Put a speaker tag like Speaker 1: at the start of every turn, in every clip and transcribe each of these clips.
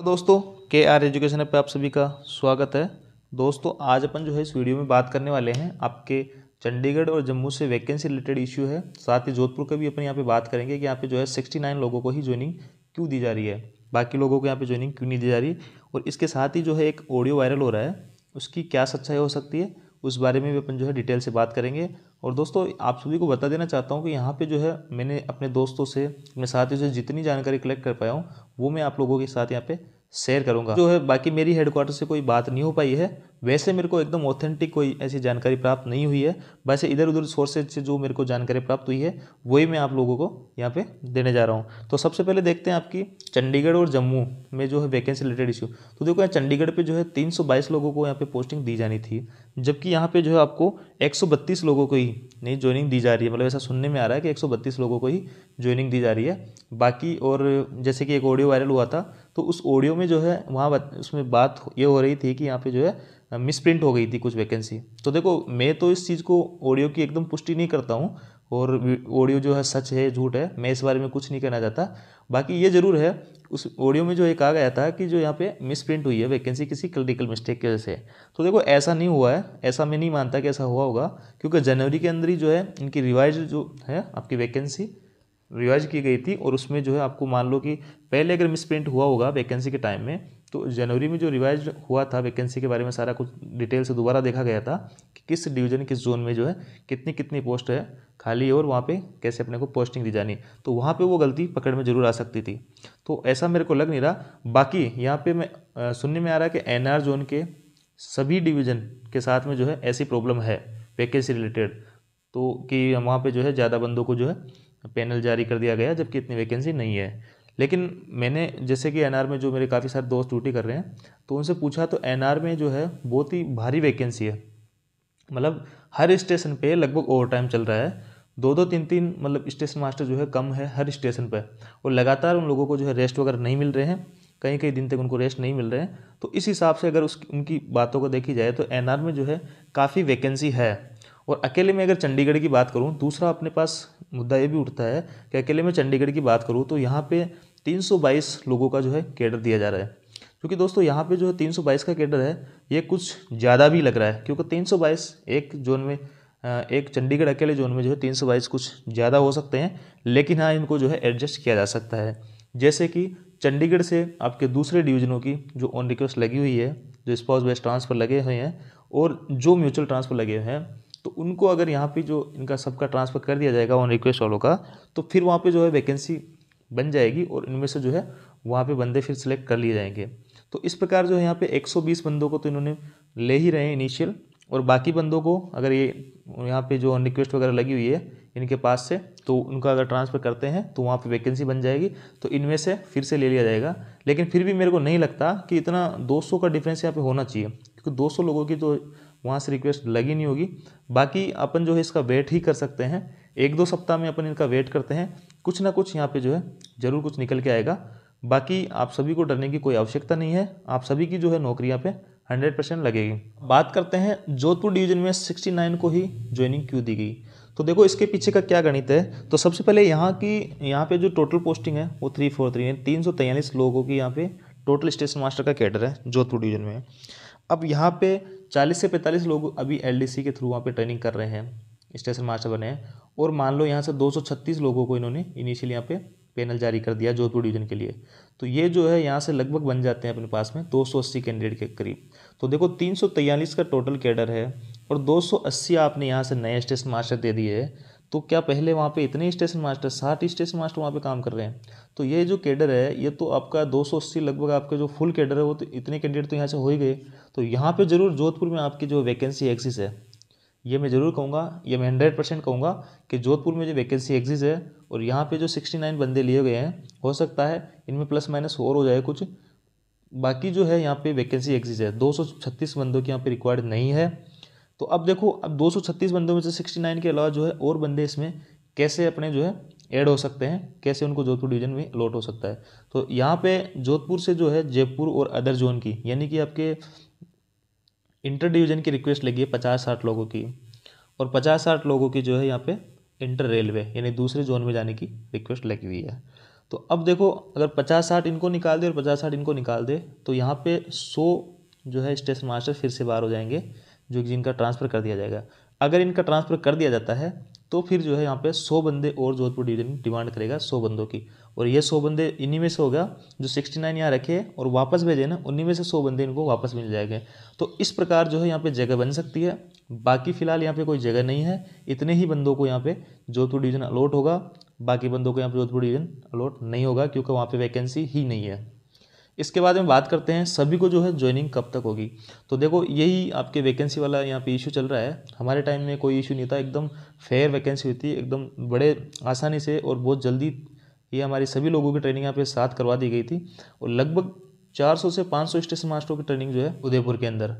Speaker 1: तो दोस्तों के आर एजुकेशन पे आप सभी का स्वागत है दोस्तों आज अपन जो है इस वीडियो में बात करने वाले हैं आपके चंडीगढ़ और जम्मू से वैकेंसी रिलेटेड इश्यू है साथ ही जोधपुर का भी अपन यहाँ पे बात करेंगे कि यहाँ पे जो है सिक्सटी नाइन लोगों को ही ज्वाइनिंग क्यों दी जा रही है बाकी लोगों को यहाँ पर ज्वाइनिंग क्यों नहीं दी जा रही और इसके साथ ही जो है एक ऑडियो वायरल हो रहा है उसकी क्या सच्चाई हो सकती है उस बारे में भी अपन जो है डिटेल से बात करेंगे और दोस्तों आप सभी को बता देना चाहता हूँ कि यहाँ पे जो है मैंने अपने दोस्तों से अपने साथियों से जितनी जानकारी कलेक्ट कर पाया हूँ वो मैं आप लोगों के साथ यहाँ पे शेयर करूंगा जो है बाकी मेरी हेडक्वार्टर से कोई बात नहीं हो पाई है वैसे मेरे को एकदम ऑथेंटिक कोई ऐसी जानकारी प्राप्त नहीं हुई है वैसे इधर उधर सोर्सेज से जो मेरे को जानकारी प्राप्त हुई है वही मैं आप लोगों को यहाँ पे देने जा रहा हूँ तो सबसे पहले देखते हैं आपकी चंडीगढ़ और जम्मू में जो है वैकेंसी रिलेटेड इशू तो देखो यहाँ चंडीगढ़ पर जो है तीन लोगों को यहाँ पे पोस्टिंग दी जानी थी जबकि यहाँ पे जो है आपको एक लोगों को ही नहीं ज्वाइनिंग दी जा रही है मतलब ऐसा सुनने में आ रहा है कि एक लोगों को ही ज्वाइनिंग दी जा रही है बाकी और जैसे कि एक ऑडियो वायरल हुआ था तो उस ऑडियो में जो है वहाँ उसमें बात ये हो रही थी कि यहाँ पे जो है मिसप्रिंट हो गई थी कुछ वैकेंसी तो देखो मैं तो इस चीज़ को ऑडियो की एकदम पुष्टि नहीं करता हूँ और ऑडियो जो है सच है झूठ है मैं इस बारे में कुछ नहीं कहना चाहता बाकी ये ज़रूर है उस ऑडियो में जो ये कहा गया था कि जो यहाँ पे मिसप्रिंट हुई है वैकेंसी किसी क्रिटिकल मिस्टेक की वजह से तो देखो ऐसा नहीं हुआ है ऐसा मैं नहीं मानता कि ऐसा हुआ होगा क्योंकि जनवरी के अंदर ही जो है इनकी रिवाइज जो है आपकी वैकेंसी रिवाइज की गई थी और उसमें जो है आपको मान लो कि पहले अगर मिसप्रिंट हुआ होगा वैकेंसी के टाइम में तो जनवरी में जो रिवाइज हुआ था वैकेंसी के बारे में सारा कुछ डिटेल से दोबारा देखा गया था कि किस डिवीजन किस जोन में जो है कितनी कितनी पोस्ट है खाली और वहाँ पे कैसे अपने को पोस्टिंग दी जानी तो वहाँ पे वो गलती पकड़ में जरूर आ सकती थी तो ऐसा मेरे को लग नहीं रहा बाकी यहाँ पे मैं आ, सुनने में आ रहा है कि एन जोन के सभी डिवीज़न के साथ में जो है ऐसी प्रॉब्लम है वैकेंसी रिलेटेड तो कि वहाँ पर जो है ज़्यादा बंदों को जो है पैनल जारी कर दिया गया जबकि इतनी वैकेंसी नहीं है लेकिन मैंने जैसे कि एनआर में जो मेरे काफ़ी सारे दोस्त ड्यूटी कर रहे हैं तो उनसे पूछा तो एनआर में जो है बहुत ही भारी वैकेंसी है मतलब हर स्टेशन पे लगभग ओवर टाइम चल रहा है दो दो तीन तीन मतलब स्टेशन मास्टर जो है कम है हर स्टेशन पर और लगातार उन लोगों को जो है रेस्ट वगैरह नहीं मिल रहे हैं कई कई दिन तक उनको रेस्ट नहीं मिल रहे हैं तो इस हिसाब से अगर उस उनकी बातों को देखी जाए तो एन में जो है काफ़ी वैकेंसी है और अकेले में अगर चंडीगढ़ की बात करूँ दूसरा अपने पास मुद्दा ये भी उठता है कि अकेले में चंडीगढ़ की बात करूँ तो यहाँ पे 322 लोगों का जो है कैडर दिया जा रहा है क्योंकि दोस्तों यहाँ पे जो है 322 का कैडर है ये कुछ ज़्यादा भी लग रहा है क्योंकि 322 एक जोन में एक चंडीगढ़ अकेले जोन में जो है 322 कुछ ज़्यादा हो सकते हैं लेकिन हाँ इनको जो है एडजस्ट किया जा सकता है जैसे कि चंडीगढ़ से आपके दूसरे डिवीजनों की जो ऑन रिक्वेस्ट लगी हुई है जो स्पॉज बेस्ट ट्रांसफ़र लगे हुए हैं और जो म्यूचुअल ट्रांसफ़र लगे हुए हैं तो उनको अगर यहाँ पे जो इनका सबका ट्रांसफ़र कर दिया जाएगा ऑन रिक्वेस्ट वालों का तो फिर वहाँ पे जो है वैकेंसी बन जाएगी और इनमें से जो है वहाँ पे बंदे फिर सिलेक्ट कर लिए जाएंगे तो इस प्रकार जो है यहाँ पे 120 बंदों को तो इन्होंने ले ही रहे हैं इनिशियल और बाकी बंदों को अगर ये यहाँ पर जो रिक्वेस्ट वगैरह लगी हुई है इनके पास से तो उनका अगर ट्रांसफ़र करते हैं तो वहाँ पे वैकेंसी बन जाएगी तो इनमें से फिर से ले लिया जाएगा लेकिन फिर भी मेरे को नहीं लगता कि इतना 200 का डिफरेंस यहाँ पे होना चाहिए क्योंकि 200 लोगों की जो तो वहाँ से रिक्वेस्ट लगी नहीं होगी बाकी अपन जो है इसका वेट ही कर सकते हैं एक दो सप्ताह में अपन इनका वेट करते हैं कुछ ना कुछ यहाँ पे जो है ज़रूर कुछ निकल के आएगा बाकी आप सभी को डरने की कोई आवश्यकता नहीं है आप सभी की जो है नौकरियाँ पे हंड्रेड परसेंट लगेगी बात करते हैं जोधपुर डिवीजन में सिक्सटी नाइन को ही ज्वाइनिंग क्यों दी गई तो देखो इसके पीछे का क्या गणित है तो सबसे पहले यहाँ की यहाँ पर जो टोटल पोस्टिंग है वो थ्री फोर थ्री है तीन सौ तैंतालीस लोगों की यहाँ पे टोटल स्टेशन मास्टर का कैडर है जोधपुर डिवीजन में अब यहाँ पे 40 से 45 लोग अभी एलडीसी के थ्रू वहाँ पे ट्रेनिंग कर रहे हैं स्टेशन मास्टर बने हैं और मान लो यहाँ से 236 लोगों को इन्होंने इनिशियल यहाँ पे पैनल जारी कर दिया जोधपुर डिवीजन के लिए तो ये जो है यहाँ से लगभग बन जाते हैं अपने पास में 280 कैंडिडेट के करीब तो देखो तीन का टोटल कैडर है और 280 आपने यहाँ से नए स्टेशन मास्टर दे दिए है तो क्या पहले वहाँ पे इतने स्टेशन मास्टर साठ स्टेशन मास्टर वहाँ पे काम कर रहे हैं तो ये जो कैडर है ये तो आपका 280 लगभग आपके जो फुल कैडर है वो तो इतने कैंडिडेट तो यहाँ से हो ही गए तो यहाँ पे ज़रूर जोधपुर में आपकी जो वैकेंसी एक्सिस है ये मैं ज़रूर कहूँगा ये मैं हंड्रेड परसेंट कहूँगा कि जोधपुर में जो वैकेंसी एक्सिस है और यहाँ पर जो सिक्सटी नाइन बंदे लिए गए हैं हो सकता है इनमें प्लस माइनस और हो जाए कुछ बाकी जो है यहाँ पर वैकेंसी एक्सिस है दो बंदों की यहाँ पर रिक्वायर्ड नहीं है तो अब देखो अब 236 बंदों में से 69 के अलावा जो है और बंदे इसमें कैसे अपने जो है ऐड हो सकते हैं कैसे उनको जोधपुर डिवीजन में अलॉट हो सकता है तो यहाँ पे जोधपुर से जो है जयपुर और अदर जोन की यानी कि आपके इंटर डिवीजन की रिक्वेस्ट लगी है पचास साठ लोगों की और पचास साठ लोगों की जो है यहाँ पे इंटर रेलवे यानी दूसरे जोन में जाने की रिक्वेस्ट लगी हुई है तो अब देखो अगर पचास साठ इनको निकाल दे और पचास साठ इनको निकाल दे तो यहाँ पे सौ जो है स्टेशन मास्टर फिर से बाहर हो जाएंगे जो जिनका ट्रांसफ़र कर दिया जाएगा अगर इनका ट्रांसफ़र कर दिया जाता है तो फिर जो है यहाँ पे सौ बंदे और जोधपुर डिवीजन डिमांड करेगा सौ बंदों की और ये सौ बंदे इन्हीं में से होगा जो सिक्सटी नाइन यहाँ रखे और वापस भेजे ना उन्हीं में से सौ बंदे इनको वापस मिल जाएंगे तो इस प्रकार जो है यहाँ पे जगह बन सकती है बाकी फ़िलहाल यहाँ पे कोई जगह नहीं है इतने ही बंदों को यहाँ पर जोधपुर डिवीज़न अलॉट होगा बाकी बंदों को यहाँ पर जोधपुर डिवीज़न अलॉट नहीं होगा क्योंकि वहाँ पर वैकेंसी ही नहीं है इसके बाद में बात करते हैं सभी को जो है ज्वाइनिंग कब तक होगी तो देखो यही आपके वैकेंसी वाला यहाँ पे इशू चल रहा है हमारे टाइम में कोई इशू नहीं था एकदम फेयर वैकेंसी हुई थी एकदम बड़े आसानी से और बहुत जल्दी ये हमारी सभी लोगों की ट्रेनिंग यहाँ पे साथ करवा दी गई थी और लगभग 400 से 500 स्टेशन मास्टरों की ट्रेनिंग जो है उदयपुर के अंदर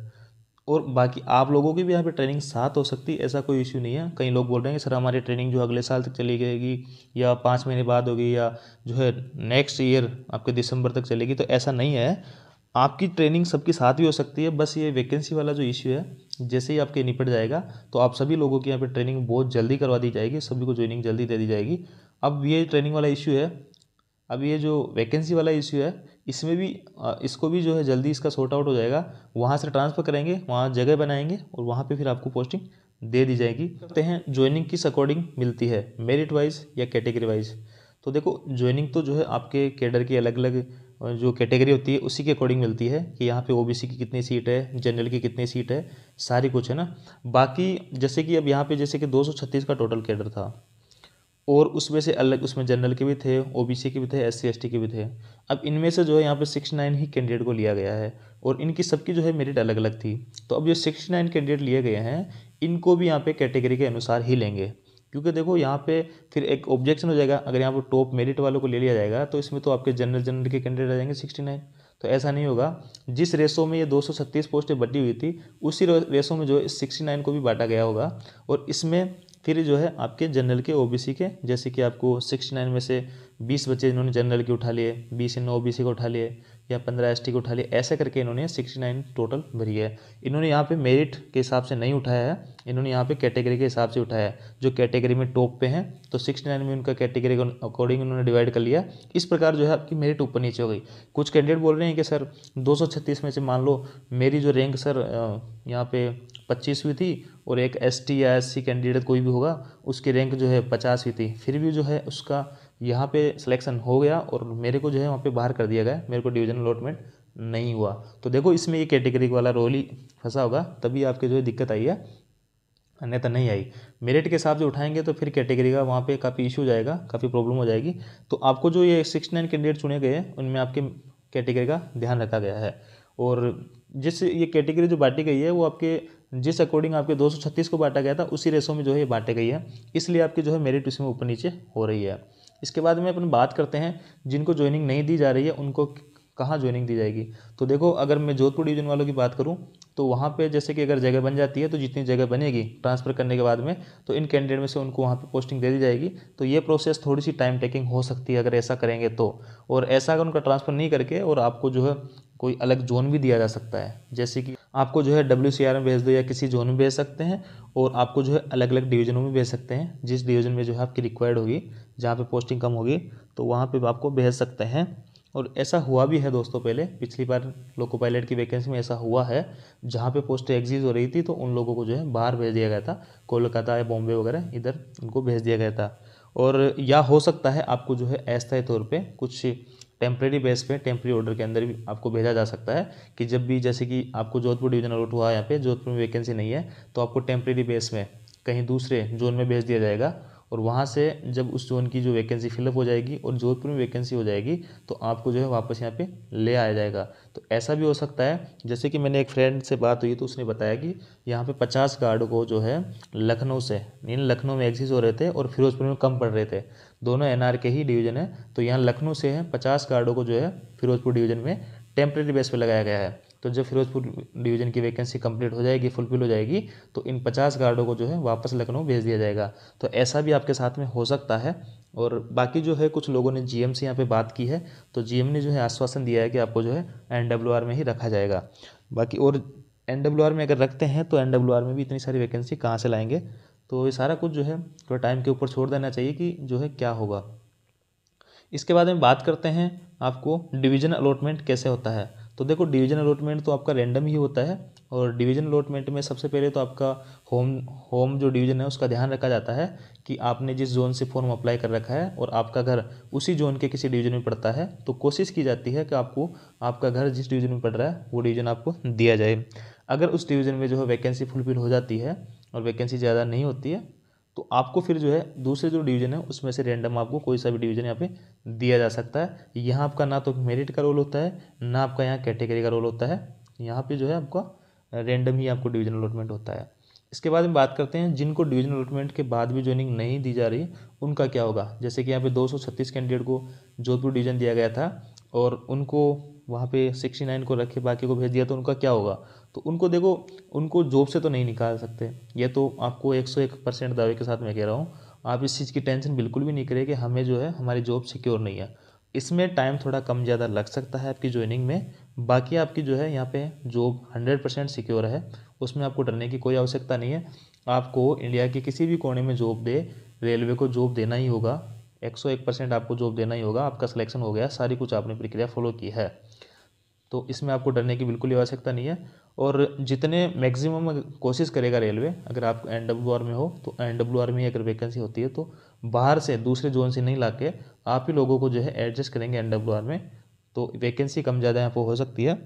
Speaker 1: और बाकी आप लोगों की भी यहाँ पे ट्रेनिंग साथ हो सकती है ऐसा कोई इश्यू नहीं है कई लोग बोल रहे हैं कि सर हमारी ट्रेनिंग जो अगले साल तक चली जाएगी या पाँच महीने बाद होगी या जो है नेक्स्ट ईयर आपके दिसंबर तक चलेगी तो ऐसा नहीं है आपकी ट्रेनिंग सबके साथ भी हो सकती है बस ये वैकेंसी वाला जो इश्यू है जैसे ही आपके निपट जाएगा तो आप सभी लोगों की यहाँ पर ट्रेनिंग बहुत जल्दी करवा दी जाएगी सभी को ज्वाइनिंग जल्दी दे दी जाएगी अब ये ट्रेनिंग वाला इशू है अब ये जो वैकेंसी वाला इशू है इसमें भी इसको भी जो है जल्दी इसका सॉर्ट आउट हो जाएगा वहाँ से ट्रांसफ़र करेंगे वहाँ जगह बनाएंगे और वहाँ पे फिर आपको पोस्टिंग दे दी जाएगी करते तो हैं ज्वाइनिंग किस अकॉर्डिंग मिलती है मेरिट वाइज या कैटेगरी वाइज तो देखो ज्वाइनिंग तो जो है आपके कैडर की अलग अलग जो कैटेगरी होती है उसी के अकॉर्डिंग मिलती है कि यहाँ पे ओबीसी की कितनी सीट है जनरल की कितनी सीट है सारी कुछ है ना बाकी जैसे कि अब यहाँ पे जैसे कि 236 का टोटल कैडर था और उसमें से अलग उसमें जनरल के भी थे ओबीसी के भी थे एस सी के भी थे अब इनमें से जो है यहाँ पे सिक्सटी नाइन ही कैंडिडेट को लिया गया है और इनकी सबकी जो है मेरिट अलग अलग थी तो अब जो सिक्सटी नाइन कैंडिडेट लिए गए हैं इनको भी यहाँ पे कैटेगरी के अनुसार ही लेंगे क्योंकि देखो यहाँ पे फिर एक ऑब्जेक्शन हो जाएगा अगर यहाँ पर टॉप मेरिट वालों को ले लिया जाएगा तो इसमें तो आपके जनरल जनरल के कैंडिडेट आ जाएंगे सिक्सटी नाइन तो ऐसा नहीं होगा जिस रेसो में ये दो सौ छत्तीस पोस्टें बटी हुई थी उसी रेसो में जो है सिक्सटी नाइन को भी बांटा गया होगा और इसमें फिर जो है आपके जनरल के ओबीसी के जैसे कि आपको सिक्सटी नाइन में से बीस बच्चे इन्होंने जनरल के उठा लिए बीस इन्होंने ओबीसी को उठा लिए या पंद्रह एस को उठा लिए ऐसे करके इन्होंने सिक्सटी नाइन टोटल भरी है इन्होंने यहाँ पे मेरिट के हिसाब से नहीं उठाया है इन्होंने यहाँ पे कैटेगरी के हिसाब से उठाया है जो कैटेगरी में टॉप पे हैं तो सिक्सटी नाइन में उनका कैटेगरी के अकॉर्डिंग उन्होंने डिवाइड कर लिया इस प्रकार जो है आपकी मेरिट ऊपर नीचे हो गई कुछ कैंडिडेट बोल रहे हैं कि सर दो में से मान लो मेरी जो रैंक सर यहाँ पे पच्चीसवीं थी और एक एस टी या एस सी कैंडिडेट कोई भी होगा उसकी रैंक जो है पचासवीं थी फिर भी जो है उसका यहाँ पे सिलेक्शन हो गया और मेरे को जो है वहाँ पे बाहर कर दिया गया मेरे को डिविजन अलॉटमेंट नहीं हुआ तो देखो इसमें ये कैटेगरी वाला रोल ही फंसा होगा तभी आपके जो है दिक्कत आई है अन्यथा नहीं आई मेरिट के हिसाब से उठाएंगे तो फिर कैटेगरी का वहाँ पे काफ़ी इशू जाएगा काफ़ी प्रॉब्लम हो जाएगी तो आपको जो ये सिक्स नाइन कैंडिडेट चुने गए हैं उनमें आपके कैटेगरी का ध्यान रखा गया है और जिस ये कैटेगरी जो बांटी गई है वो आपके जिस अकॉर्डिंग आपके 236 को बांटा गया था उसी रेशो में जो है बांटे गई है इसलिए आपकी जो है मेरिट में ऊपर नीचे हो रही है इसके बाद में अपन बात करते हैं जिनको ज्वाइनिंग नहीं दी जा रही है उनको कहाँ ज्वाइनिंग दी जाएगी तो देखो अगर मैं जोधपुर डिवीजन वालों की बात करूँ तो वहाँ पे जैसे कि अगर जगह बन जाती है तो जितनी जगह बनेगी ट्रांसफ़र करने के बाद में तो इन कैंडिडेट में से उनको वहाँ पे पोस्टिंग दे दी जाएगी तो ये प्रोसेस थोड़ी सी टाइम टेकिंग हो सकती है अगर ऐसा करेंगे तो और ऐसा अगर उनका ट्रांसफ़र नहीं करके और आपको जो है कोई अलग जोन भी दिया जा सकता है जैसे कि आपको जो है डब्ल्यू सी आर में भेज दो या किसी जोन में भेज सकते हैं और आपको जो है अलग अलग डिवीजनों में भेज सकते हैं जिस डिवीजन में जो है आपकी रिक्वायर्ड होगी जहाँ पे पोस्टिंग कम होगी तो वहाँ पे आपको भेज सकते हैं और ऐसा हुआ भी है दोस्तों पहले पिछली बार लोको पायलट की वैकेंसी में ऐसा हुआ है जहाँ पर पोस्टें एग्जीज हो रही थी तो उन लोगों को जो है बाहर भेज दिया गया था कोलकाता या बॉम्बे वगैरह इधर उनको भेज दिया गया था और या हो सकता है आपको जो है अस्थायी तौर पर कुछ टेम्प्रेरी बेस पे टेम्प्रेरी ऑर्डर के अंदर भी आपको भेजा जा सकता है कि जब भी जैसे कि आपको जोधपुर डिवीजन अलॉट हुआ है यहाँ पे जोधपुर में वैकेंसी नहीं है तो आपको टेम्प्रेरी बेस में कहीं दूसरे जोन में भेज दिया जाएगा और वहाँ से जब उस जोन की जो वैकेंसी फिलअप हो जाएगी और जोधपुर में वैकेंसी हो जाएगी तो आपको जो है वापस यहाँ पे ले आया जाएगा तो ऐसा भी हो सकता है जैसे कि मैंने एक फ्रेंड से बात हुई तो उसने बताया कि यहाँ पे पचास गार्ड को जो है लखनऊ से यानी लखनऊ में एग्जिस हो रहे थे और फिरोजपुर में कम पड़ रहे थे दोनों एन के ही डिवीज़न है तो यहाँ लखनऊ से है पचास गार्डों को जो है फिरोजपुर डिवीज़न में टेम्प्रेरी बेस पर लगाया गया है तो जब फिरोजपुर डिवीजन की वैकेंसी कंप्लीट हो जाएगी फुलफिल हो जाएगी तो इन पचास गार्डों को जो है वापस लखनऊ भेज दिया जाएगा तो ऐसा भी आपके साथ में हो सकता है और बाकी जो है कुछ लोगों ने जीएम से यहाँ पे बात की है तो जीएम ने जो है आश्वासन दिया है कि आपको जो है एन में ही रखा जाएगा बाकी और एन में अगर रखते हैं तो एन में भी इतनी सारी वैकेंसी कहाँ से लाएंगे तो ये सारा कुछ जो है थोड़ा टाइम के ऊपर छोड़ देना चाहिए कि जो है क्या होगा इसके बाद में बात करते हैं आपको डिवीजन अलॉटमेंट कैसे होता है तो देखो डिवीजन अलॉटमेंट तो आपका रैंडम ही होता है और डिवीजन अलॉटमेंट में सबसे पहले तो आपका होम होम जो डिवीजन है उसका ध्यान रखा जाता है कि आपने जिस जोन से फॉर्म अप्लाई कर रखा है और आपका घर उसी जोन के किसी डिवीजन में पड़ता है तो कोशिश की जाती है कि आपको आपका घर जिस डिवीजन में पड़ रहा है वो डिवीजन आपको दिया जाए अगर उस डिवीजन में जो है वैकेंसी फुलफिल हो जाती है और वैकेंसी ज़्यादा नहीं होती है तो आपको फिर जो है दूसरे जो डिवीज़न है उसमें से रैंडम आपको कोई सा भी डिवीज़न यहाँ पे दिया जा सकता है यहाँ आपका ना तो मेरिट का रोल होता है ना आपका यहाँ कैटेगरी का रोल होता है यहाँ पे जो है आपका रैंडम ही आपको डिवीज़न अलॉटमेंट होता है इसके बाद में बात करते हैं जिनको डिवीजन अलॉटमेंट के बाद भी ज्वाइनिंग नहीं दी जा रही उनका क्या होगा जैसे कि यहाँ पे दो कैंडिडेट को जोधपुर डिवीजन दिया गया था और उनको वहाँ पे 69 को रखे बाकी को भेज दिया तो उनका क्या होगा तो उनको देखो उनको जॉब से तो नहीं निकाल सकते ये तो आपको एक सौ एक परसेंट दावे के साथ मैं कह रहा हूँ आप इस चीज़ की टेंशन बिल्कुल भी नहीं करें कि हमें जो है हमारी जॉब सिक्योर नहीं है इसमें टाइम थोड़ा कम ज़्यादा लग सकता है आपकी ज्वाइनिंग में बाकी आपकी जो है यहाँ पे जॉब हंड्रेड परसेंट सिक्योर है उसमें आपको डरने की कोई आवश्यकता नहीं है आपको इंडिया के किसी भी कोने में जॉब दे रेलवे को जॉब देना ही होगा एक सौ एक परसेंट आपको जॉब देना ही होगा आपका सिलेक्शन हो गया सारी कुछ आपने प्रक्रिया फॉलो की है तो इसमें आपको डरने की बिल्कुल आवश्यकता नहीं है और जितने मैक्सिमम कोशिश करेगा रेलवे अगर आप एन डब्ल्यू आर में हो तो एन डब्ल्यू आर में अगर वैकेंसी होती है तो बाहर से दूसरे जोन से नहीं ला के आप ही लोगों को जो है एडजस्ट करेंगे एन डब्ल्यू आर में तो वैकेंसी कम ज़्यादा यहाँ पर हो सकती है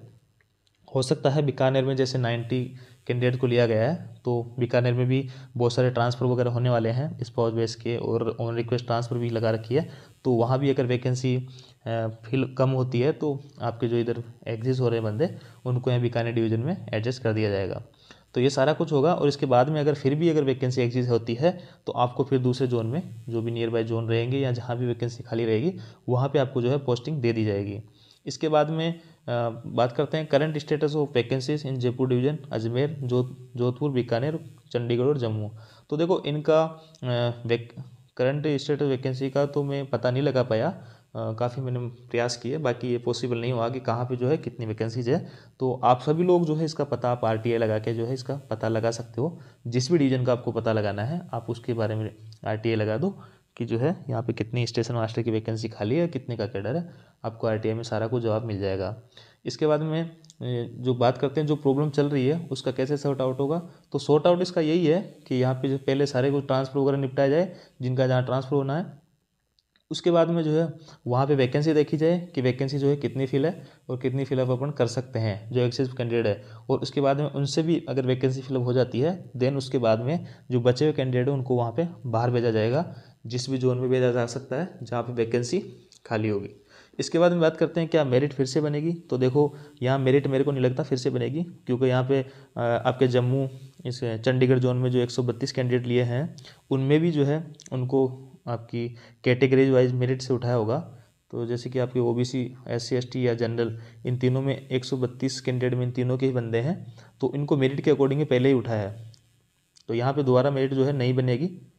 Speaker 1: हो सकता है बीकानेर में जैसे नाइन्टी कैंडिडेट को लिया गया है तो बीकानेर में भी बहुत सारे ट्रांसफ़र वगैरह होने वाले हैं इस पॉज बेस के और ऑन रिक्वेस्ट ट्रांसफ़र भी लगा रखी है तो वहाँ भी अगर वैकेंसी फिल कम होती है तो आपके जो इधर एग्जिस्ट हो रहे बंदे उनको यहाँ बीकानेर डिवीजन में एडजस्ट कर दिया जाएगा तो ये सारा कुछ होगा और इसके बाद में अगर फिर भी अगर वैकेंसी एग्जिस्ट होती है तो आपको फिर दूसरे जोन में जो भी नियर बाय जोन रहेंगे या जहाँ भी वैकेंसी खाली रहेगी वहाँ पर आपको जो है पोस्टिंग दे दी जाएगी इसके बाद में बात करते हैं current status of vacancies in Jaipur division Ajmer Jodhpur Bikaner Chandigarh और जम्मू तो देखो इनका करंट स्टेट वैकेंसी का तो मैं पता नहीं लगा पाया काफ़ी मैंने प्रयास किए बाकी ये पॉसिबल नहीं हुआ कि कहाँ पे जो है कितनी वैकेंसीज है तो आप सभी लोग जो है इसका पता आप आर लगा के जो है इसका पता लगा सकते हो जिस भी डिवीजन का आपको पता लगाना है आप उसके बारे में आर लगा दो कि जो है यहाँ पे कितनी स्टेशन मास्टर की वैकेंसी खाली है कितने का कैडर है आपको आर में सारा कुछ जवाब मिल जाएगा इसके बाद में जो बात करते हैं जो प्रॉब्लम चल रही है उसका कैसे सॉर्ट आउट होगा तो सॉर्ट आउट इसका यही है कि यहाँ पे जो पहले सारे कुछ ट्रांसफर वगैरह निपटाया जाए जिनका जहाँ ट्रांसफर होना है उसके बाद में जो है वहाँ पे वैकेंसी देखी जाए कि वैकेंसी जो है कितनी फिल है और कितनी फिलअप अपन कर सकते हैं जो एक्सेस कैंडिडेट है और उसके बाद में उनसे भी अगर वैकेंसी फिलअप हो जाती है देन उसके बाद में जो बचे हुए कैंडिडेट हैं उनको वहाँ पर बाहर भेजा जाएगा जिस भी जोन में भेजा जा सकता है जहाँ पर वैकेंसी खाली होगी इसके बाद में बात करते हैं क्या मेरिट फिर से बनेगी तो देखो यहाँ मेरिट मेरे को नहीं लगता फिर से बनेगी क्योंकि यहाँ पे आपके जम्मू इस चंडीगढ़ जोन में जो 132 कैंडिडेट लिए हैं उनमें भी जो है उनको आपकी कैटेगरीज वाइज मेरिट से उठाया होगा तो जैसे कि आपके O B C S C या जनरल इन तीनों में एक सौ बत्तीस कैंडिडेट में इन तीनों के ही बंदे हैं तो इनको मेरिट के अकॉर्डिंग पहले ही उठाया है तो यहाँ पर दोबारा मेरिट जो है नहीं बनेगी